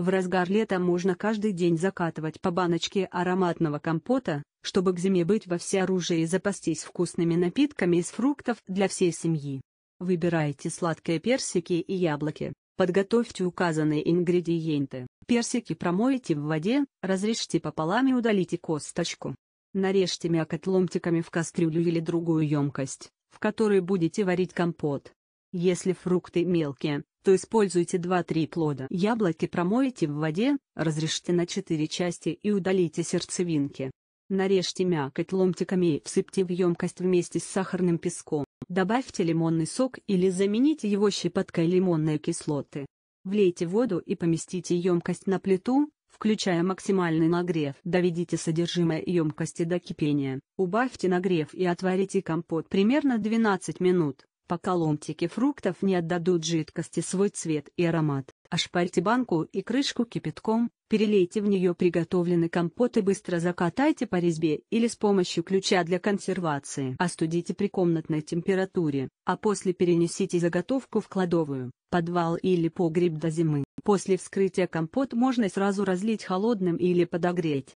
В разгар лета можно каждый день закатывать по баночке ароматного компота, чтобы к зиме быть во всеоружии и запастись вкусными напитками из фруктов для всей семьи. Выбирайте сладкие персики и яблоки. Подготовьте указанные ингредиенты. Персики промойте в воде, разрежьте пополам и удалите косточку. Нарежьте мякоть ломтиками в кастрюлю или другую емкость, в которой будете варить компот. Если фрукты мелкие, то используйте 2-3 плода. Яблоки промойте в воде, разрежьте на 4 части и удалите сердцевинки. Нарежьте мякоть ломтиками и всыпьте в емкость вместе с сахарным песком. Добавьте лимонный сок или замените его щепоткой лимонной кислоты. Влейте воду и поместите емкость на плиту, включая максимальный нагрев. Доведите содержимое емкости до кипения. Убавьте нагрев и отварите компот примерно 12 минут пока ломтики фруктов не отдадут жидкости свой цвет и аромат. Ошпарьте банку и крышку кипятком, перелейте в нее приготовленный компот и быстро закатайте по резьбе или с помощью ключа для консервации. Остудите при комнатной температуре, а после перенесите заготовку в кладовую, подвал или погреб до зимы. После вскрытия компот можно сразу разлить холодным или подогреть.